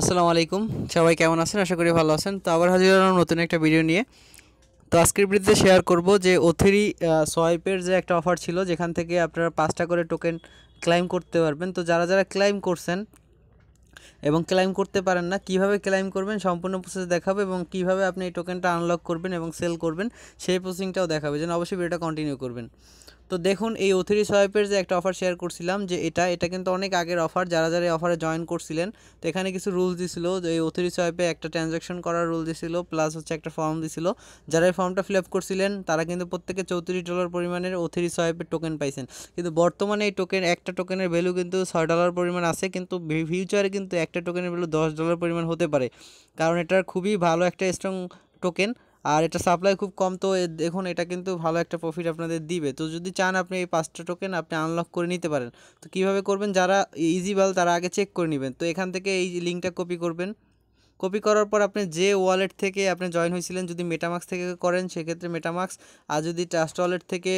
আসসালামু আলাইকুম সবাই কেমন আছেন আশা করি ভালো আছেন তো আবার হাজির হলাম নতুন একটা ভিডিও নিয়ে তো আজকের ভিডিওতে শেয়ার করব যে ওথেরি সোয়াইপের যে একটা অফার ছিল যেখান থেকে আপনারা পাঁচটা করে টোকেন ক্লাইম করতে পারবেন তো যারা যারা ক্লাইম করছেন এবং ক্লাইম করতে পারেন না কিভাবে ক্লাইম করবেন সম্পূর্ণ প্রসেস দেখাবে এবং কিভাবে আপনি এই টোকেনটা আনলক করবেন এবং সেল করবেন সেই প্রসেসিংটাও দেখাবে যেন অবশ্যই ভিডিওটা কন্টিনিউ করবেন তো দেখুন এই ওথিরি সোয়াইপের যে একটা অফার শেয়ার করছিলাম যে এটা এটা কিন্তু অনেক আগের অফার যারা যারা এই অফারে জয়েন করছিলেন তো এখানে কিছু রুলস দিছিল যে এই ওথিরি সোয়াইপে একটা ট্রানজ্যাকশন করার রুল দিছিল প্লাস হচ্ছে একটা ফর্ম দিছিল যারা এই ফর্মটা ফিল আপ করছিলেন তারা কিন্তু প্রত্যেকে চৌত্রিশ ডলার পরিমাণের ওথিরি সোয়াইপের টোকেন পাইছেন কিন্তু বর্তমানে এই টোকেন একটা টোকেনের ভ্যালু কিন্তু ছয় ডলার পরিমাণ আছে কিন্তু ফিউচারে কিন্তু একটা টোকেনের ভ্যালু দশ ডলার পরিমাণ হতে পারে কারণ এটার খুবই ভালো একটা স্ট্রং টোকেন আর এটা সাপ্লাই খুব কম তো দেখুন এটা কিন্তু ভালো একটা প্রফিট আপনাদের দিবে তো যদি চান আপনি এই পাঁচটা টোকেন আপনি আনলক করে নিতে পারেন তো কিভাবে করবেন যারা ইজিবাল তারা আগে চেক করে নেবেন তো এখান থেকে এই লিঙ্কটা কপি করবেন কপি করার পর আপনি যে ওয়ালেট থেকে আপনি জয়েন হয়েছিলেন যদি মেটামাক্স থেকে করেন সেক্ষেত্রে মেটামাক্স আর যদি ট্রাস্ট ওয়ালেট থেকে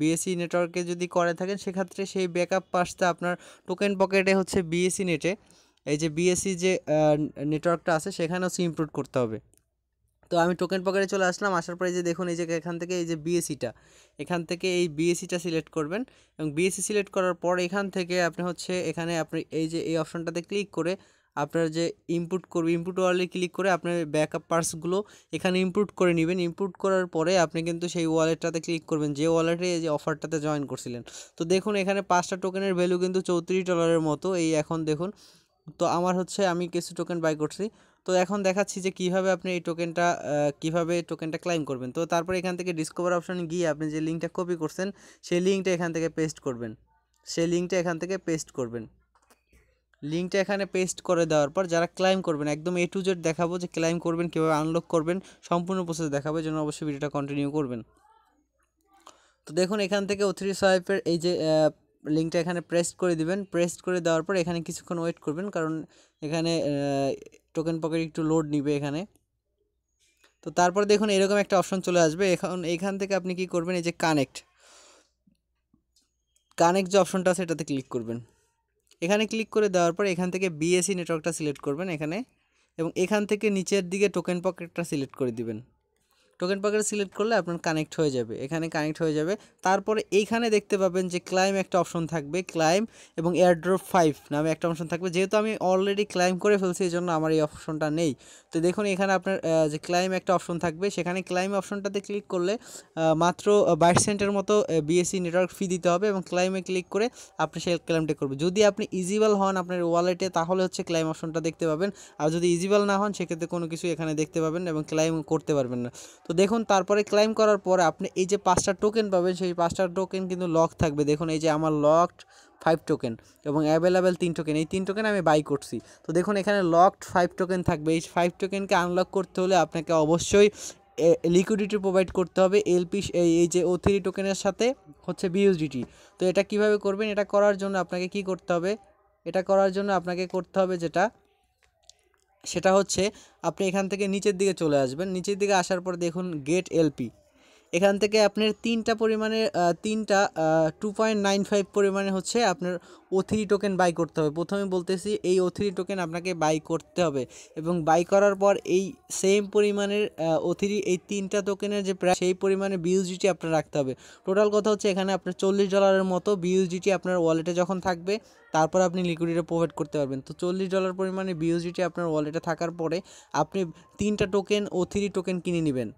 বিএসসি নেটওয়ার্কে যদি করে থাকেন সেক্ষেত্রে সেই ব্যাকআপ পাসটা আপনার টোকেন পকেটে হচ্ছে বিএসসি নেটে এই যে বিএসসি যে নেটওয়ার্কটা আছে সেখানেও হচ্ছে ইমপ্রুভ করতে হবে তো আমি টোকেন পকেটে চলে আসলাম আসার পরে যে দেখুন এই যে এখান থেকে এই যে বিএসসিটা এখান থেকে এই বিএসসিটা সিলেক্ট করবেন এবং বিএসসি সিলেক্ট করার পর এখান থেকে আপনি হচ্ছে এখানে আপনি এই যে এই অপশনটাতে ক্লিক করে আপনার যে ইনপুট করবে ইনপুট ওয়ালে ক্লিক করে আপনার ব্যাকআপ পার্সগুলো এখানে ইনপুট করে নেবেন ইনপুট করার পরে আপনি কিন্তু সেই ওয়ালেটটাতে ক্লিক করবেন যে ওয়ালেটে এই যে অফারটাতে জয়েন করছিলেন তো দেখুন এখানে পাঁচটা টোকেনের ভ্যালু কিন্তু চৌত্রিশ ডলারের মতো এই এখন দেখুন তো আমার হচ্ছে আমি কিছু টোকেন বাই করছি তো এখন দেখাচ্ছি যে কিভাবে আপনি এই টোকেনটা কিভাবে টোকেনটা ক্লাইম করবেন তো তারপর এখান থেকে ডিসকভার অপশানে গিয়ে আপনি যে লিঙ্কটা কপি করছেন সেই লিঙ্কটা এখান থেকে পেস্ট করবেন সেই লিঙ্কটা এখান থেকে পেস্ট করবেন লিঙ্কটা এখানে পেস্ট করে দেওয়ার পর যারা ক্লাইম করবেন একদম এ টু জেড দেখাবো যে ক্লাইম করবেন কীভাবে আনলক করবেন সম্পূর্ণ প্রসেস দেখাবো যেন অবশ্যই ভিডিওটা কন্টিনিউ করবেন তো দেখুন এখান থেকে থ্রি সোয়াইপের এই যে লিঙ্কটা এখানে প্রেস করে দিবেন প্রেস করে দেওয়ার পর এখানে কিছুক্ষণ ওয়েট করবেন কারণ এখানে টোকেন পকেট একটু লোড নিবে এখানে তো তারপর দেখুন এরকম একটা অপশন চলে আসবে এখন এখান থেকে আপনি কি করবেন এই যে কানেক্ট কানেক্ট যে অপশনটা আছে এটাতে ক্লিক করবেন এখানে ক্লিক করে দেওয়ার পর এখান থেকে বিএসি নেটওয়ার্কটা সিলেক্ট করবেন এখানে এবং এখান থেকে নিচের দিকে টোকেন পকেটটা সিলেক্ট করে দিবেন টোকেন পকেটে সিলেক্ট করলে আপনার কানেক্ট হয়ে যাবে এখানে কানেক্ট হয়ে যাবে তারপরে এইখানে দেখতে পাবেন যে ক্লাইম একটা অপশন থাকবে ক্লাইম এবং এয়ারড্রপ ফাইভ নামে একটা অপশন থাকবে যেহেতু আমি অলরেডি ক্লাইম করে ফেলছি এই জন্য আমার এই অপশনটা নেই তো দেখুন এখানে আপনার যে ক্লাইম একটা অপশন থাকবে সেখানে ক্লাইম অপশনটাতে ক্লিক করলে মাত্র বাইশ সেন্টের মতো বিএসসি নেটওয়ার্ক ফি দিতে হবে এবং ক্লাইমে ক্লিক করে আপনি সেই ক্লাইমটা করবেন যদি আপনি ইজিবল হন আপনার ওয়ালেটে তাহলে হচ্ছে ক্লাইম অপশনটা দেখতে পাবেন আর যদি ইজিবল না হন সেক্ষেত্রে কোনো কিছু এখানে দেখতে পাবেন এবং ক্লাইম করতে পারবেন না তো তো দেখুন তারপরে ক্লাইম করার পরে আপনি এই যে পাঁচটা টোকেন পাবেন সেই পাঁচটা টোকেন কিন্তু লক থাকবে দেখুন এই যে আমার লকড ফাইভ টোকেন এবং অ্যাভেলেবেল তিন টোকেন এই তিন টোকেন আমি বাই করছি তো দেখুন এখানে লকড ফাইভ টোকেন থাকবে এই ফাইভ টোকেনকে আনলক করতে হলে আপনাকে অবশ্যই লিকুইডিটি প্রোভাইড করতে হবে এলপি এই যে ও থ্রি টোকেনের সাথে হচ্ছে বিউজিটি তো এটা কিভাবে করবেন এটা করার জন্য আপনাকে কি করতে হবে এটা করার জন্য আপনাকে করতে হবে যেটা সেটা হচ্ছে আপনি এখান থেকে নিচের দিকে চলে আসবেন নিচের দিকে আসার পর দেখুন গেট এলপি এখান থেকে আপনার তিনটা পরিমাণে তিনটা টু পয়েন্ট নাইন ফাইভ পরিমাণে হচ্ছে আপনার ও থ্রি টোকেন বাই করতে হবে প্রথমে বলতেছি এই ও থ্রি টোকেন আপনাকে বাই করতে হবে এবং বাই করার পর এই সেম পরিমাণের ও থ্রি এই তিনটা টোকেনের যে প্রায় সেই পরিমাণে বিউজিটি আপনার রাখতে হবে টোটাল কথা হচ্ছে এখানে আপনার চল্লিশ ডলারের মতো বিউজিটি আপনার ওয়ালেটে যখন থাকবে তারপর আপনি লিকুইডিটি প্রোভাইড করতে পারবেন তো চল্লিশ ডলার পরিমাণে বিউজিটি আপনার ওয়ালেটে থাকার পরে আপনি তিনটা টোকেন ও থ্রি টোকেন কিনে নেবেন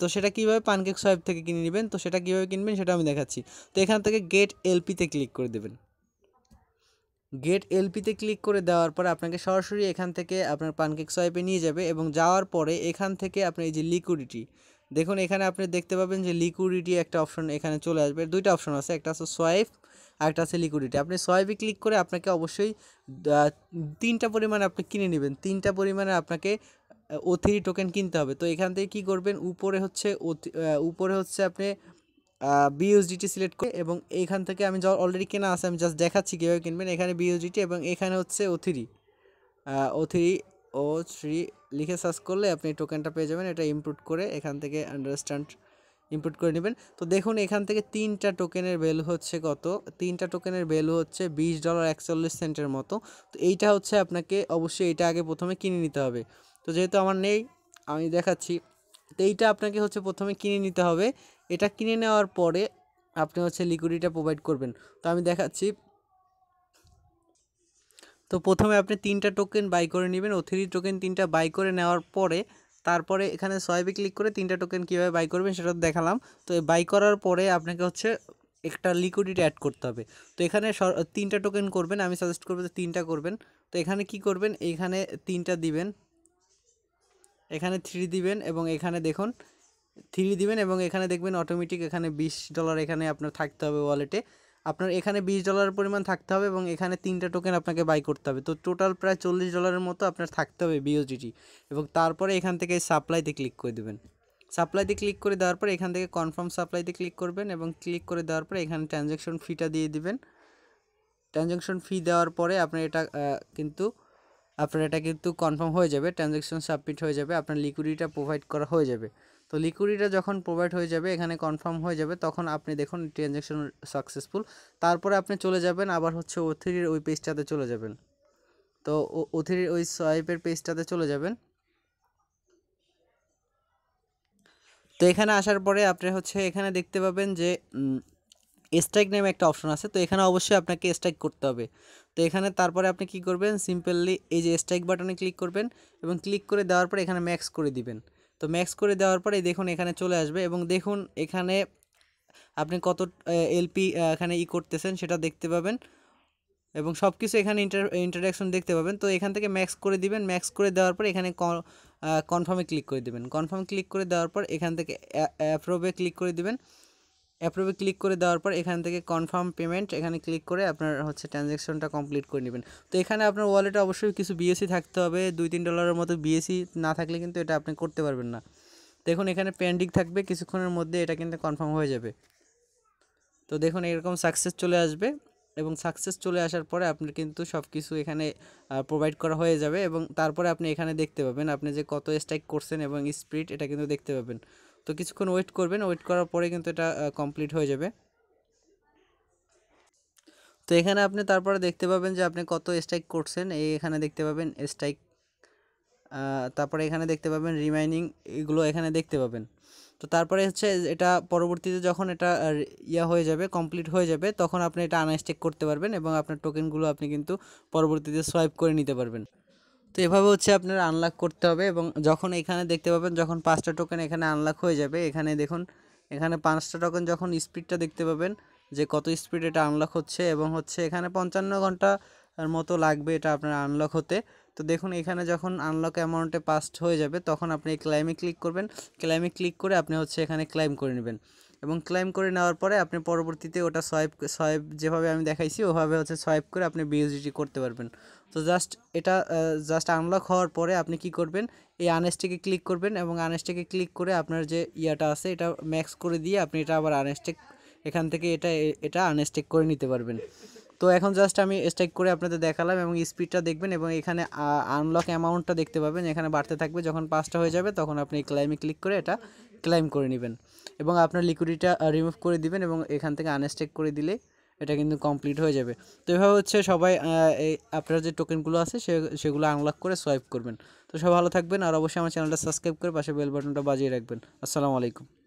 তো সেটা কীভাবে পানকেক সোয়াইপ থেকে কিনে নেবেন তো সেটা কীভাবে কিনবেন সেটা আমি দেখাচ্ছি তো এখান থেকে গেট এলপিতে ক্লিক করে দেবেন গেট এলপিতে ক্লিক করে দেওয়ার পর আপনাকে সরাসরি এখান থেকে আপনার পানকেক সোয়াইপে নিয়ে যাবে এবং যাওয়ার পরে এখান থেকে আপনি এই যে লিকুইডিটি দেখুন এখানে আপনি দেখতে পাবেন যে লিকুইডিটি একটা অপশন এখানে চলে আসবে দুইটা অপশন আছে একটা আছে সোয়াইপ একটা আছে লিকুইডিটি আপনি সোয়াইপে ক্লিক করে আপনাকে অবশ্যই তিনটা পরিমাণে আপনি কিনে নেবেন তিনটা পরিমাণে আপনাকে ও টোকেন কিনতে হবে তো এখান থেকে কী করবেন উপরে হচ্ছে উপরে হচ্ছে আপনি বিইউএসডিটি সিলেক্ট করে এবং এখান থেকে আমি যা অলরেডি কেনা আছে আমি জাস্ট দেখাচ্ছি কীভাবে কিনবেন এখানে বিইউএসডিটি এবং এখানে হচ্ছে ও থ্রি ও থ্রি লিখে সার্চ করলে আপনি টোকেনটা পেয়ে যাবেন এটা ইম্পোর্ট করে এখান থেকে আন্ডারস্ট্যান্ড ইম্পোর্ট করে নেবেন তো দেখুন এখান থেকে তিনটা টোকেনের ভ্যালু হচ্ছে কত তিনটা টোকেনের ভ্যালু হচ্ছে বিশ ডলার একচল্লিশ সেন্টের মতো তো এইটা হচ্ছে আপনাকে অবশ্যই এটা আগে প্রথমে কিনে নিতে হবে তো যেহেতু আমার নেই আমি দেখাচ্ছি তো এইটা আপনাকে হচ্ছে প্রথমে কিনে নিতে হবে এটা কিনে নেওয়ার পরে আপনি হচ্ছে লিকুইডিটা প্রোভাইড করবেন তো আমি দেখাচ্ছি তো প্রথমে আপনি তিনটা টোকেন বাই করে নেবেন ও থ্রি টোকেন তিনটা বাই করে নেওয়ার পরে তারপরে এখানে সোয়াইপে ক্লিক করে তিনটা টোকেন কীভাবে বাই করবেন সেটা দেখালাম তো বাই করার পরে আপনাকে হচ্ছে একটা লিকুইডিটি অ্যাড করতে হবে তো এখানে তিনটা টোকেন করবেন আমি সাজেস্ট করবো যে তিনটা করবেন তো এখানে কি করবেন এখানে তিনটা দিবেন এখানে থ্রি দিবেন এবং এখানে দেখুন থ্রি দিবেন এবং এখানে দেখবেন অটোমেটিক এখানে বিশ ডলার এখানে আপনার থাকতে হবে ওয়ালেটে আপনার এখানে বিশ ডলারের পরিমাণ থাকতে হবে এবং এখানে তিনটা টোকেন আপনাকে বাই করতে হবে তো টোটাল প্রায় চল্লিশ ডলারের মতো আপনার থাকতে হবে বিওজিটি এবং তারপরে এখান থেকে সাপ্লাইতে ক্লিক করে দেবেন সাপ্লাইতে ক্লিক করে দেওয়ার পর এখান থেকে কনফার্ম সাপ্লাইতে ক্লিক করবেন এবং ক্লিক করে দেওয়ার পর এখানে ট্রানজ্যাকশন ফিটা দিয়ে দিবেন ট্রানজ্যাকশন ফি দেওয়ার পরে আপনার এটা কিন্তু আপনার এটা কিন্তু কনফার্ম হয়ে যাবে ট্রানজ্যাকশন সাবমিট হয়ে যাবে আপনার লিকুইডিটা প্রোভাইড করা হয়ে যাবে তো লিকুইডিটা যখন প্রোভাইড হয়ে যাবে এখানে কনফার্ম হয়ে যাবে তখন আপনি দেখুন ট্রানজ্যাকশন সাকসেসফুল তারপরে আপনি চলে যাবেন আবার হচ্ছে ওথিরির ওই পেজটাতে চলে যাবেন তো ও ওই সোয়াইপের পেজটাতে চলে যাবেন তো এখানে আসার পরে আপনি হচ্ছে এখানে দেখতে পাবেন যে স্ট্রাইক নেমে একটা অপশন আছে তো এখানে অবশ্যই আপনাকে স্ট্রাইক করতে হবে তো এখানে তারপরে আপনি কি করবেন সিম্পললি এই যে স্ট্রাইক বাটনে ক্লিক করবেন এবং ক্লিক করে দেওয়ার পর এখানে ম্যাক্স করে দিবেন তো ম্যাক্স করে দেওয়ার পরে দেখুন এখানে চলে আসবে এবং দেখুন এখানে আপনি কত এলপি এখানে ই করতেছেন সেটা দেখতে পাবেন এবং সব কিছু এখানে ইন্টার ইন্টারাকশন দেখতে পাবেন তো এখান থেকে ম্যাক্স করে দিবেন ম্যাক্স করে দেওয়ার পর এখানে কনফার্মে ক্লিক করে দেবেন কনফার্ম ক্লিক করে দেওয়ার পর এখান থেকে অ্যাপ্রোভে ক্লিক করে দিবেন অ্যাপ্রুভে ক্লিক করে দেওয়ার পর এখান থেকে কনফার্ম পেমেন্ট এখানে ক্লিক করে আপনার হচ্ছে ট্রানজ্যাকশনটা কমপ্লিট করে নেবেন তো এখানে আপনার ওয়ালেটে অবশ্যই কিছু বিএসি e থাকতে হবে দুই তিন ডলারের মতো বিএসি e না থাকলে কিন্তু এটা আপনি করতে পারবেন না দেখুন এখানে পেন্ডিং থাকবে কিছুক্ষণের মধ্যে এটা কিন্তু কনফার্ম হয়ে যাবে তো দেখুন এরকম সাকসেস চলে আসবে এবং সাকসেস চলে আসার পরে আপনার কিন্তু সব কিছু এখানে প্রোভাইড করা হয়ে যাবে এবং তারপরে আপনি এখানে দেখতে পাবেন আপনি যে কত স্ট্রাইক করছেন এবং স্পিড এটা কিন্তু দেখতে পাবেন তো কিছুক্ষণ ওয়েট করবেন ওয়েট করার পরে কিন্তু এটা কমপ্লিট হয়ে যাবে তো এখানে আপনি তারপরে দেখতে পাবেন যে আপনি কত স্ট্রাইক করছেন এই এখানে দেখতে পাবেন স্ট্রাইক তারপরে এখানে দেখতে পাবেন রিমাইনিং এগুলো এখানে দেখতে পাবেন তো তারপরে হচ্ছে এটা পরবর্তীতে যখন এটা ইয়া হয়ে যাবে কমপ্লিট হয়ে যাবে তখন আপনি এটা আনস্টেক করতে পারবেন এবং আপনার টোকেনগুলো আপনি কিন্তু পরবর্তীতে সোয়াইপ করে নিতে পারবেন তো এভাবে হচ্ছে আপনার আনলক করতে হবে এবং যখন এখানে দেখতে পাবেন যখন পাঁচটা টোকেন এখানে আনলক হয়ে যাবে এখানে দেখুন এখানে পাঁচটা টোকেন যখন স্পিডটা দেখতে পাবেন যে কত স্পিড এটা আনলক হচ্ছে এবং হচ্ছে এখানে পঞ্চান্ন ঘন্টার মতো লাগবে এটা আপনার আনলক হতে তো দেখুন এখানে যখন আনলক অ্যামাউন্টে পাস্ট হয়ে যাবে তখন আপনি ক্লাইমে ক্লিক করবেন ক্লাইমে ক্লিক করে আপনি হচ্ছে এখানে ক্লাইম করে নেবেন এবং ক্লাইম করে নেওয়ার পরে আপনি পরবর্তীতে ওটা সোয়াইপ সোয়াইপ যেভাবে আমি দেখাইছি ওভাবে হচ্ছে সোয়াইপ করে আপনি বিএসডিটি করতে পারবেন তো জাস্ট এটা জাস্ট আনলক হওয়ার পরে আপনি কি করবেন এই আনএসটিকে ক্লিক করবেন এবং আনএসটিকে ক্লিক করে আপনার যে ইয়াটা আছে এটা ম্যাক্স করে দিয়ে আপনি এটা আবার আনএসটেক এখান থেকে এটা এটা আনস্টেক করে নিতে পারবেন তো এখন জাস্ট আমি স্ট্রাইক করে আপনাদের দেখালাম এবং স্পিডটা দেখবেন এবং এখানে আনলক অ্যামাউন্টটা দেখতে পাবেন এখানে বাড়তে থাকবে যখন পাঁচটা হয়ে যাবে তখন আপনি ক্লাইমে ক্লিক করে এটা ক্লাইম করে নেবেন এবং আপনার লিকুইডিটা রিমুভ করে দিবেন এবং এখান থেকে আনস্টেক করে দিলে এটা কিন্তু কমপ্লিট হয়ে যাবে তো এভাবে হচ্ছে সবাই এই আপনার যে টোকেনগুলো আছে সে সেগুলো আনলক করে সোয়াইপ করবেন তো সব ভালো থাকবেন আর অবশ্যই আমার চ্যানেলটা সাবস্ক্রাইব করে পাশে বেল বাটনটা বাজিয়ে রাখবেন আসসালামু আলাইকুম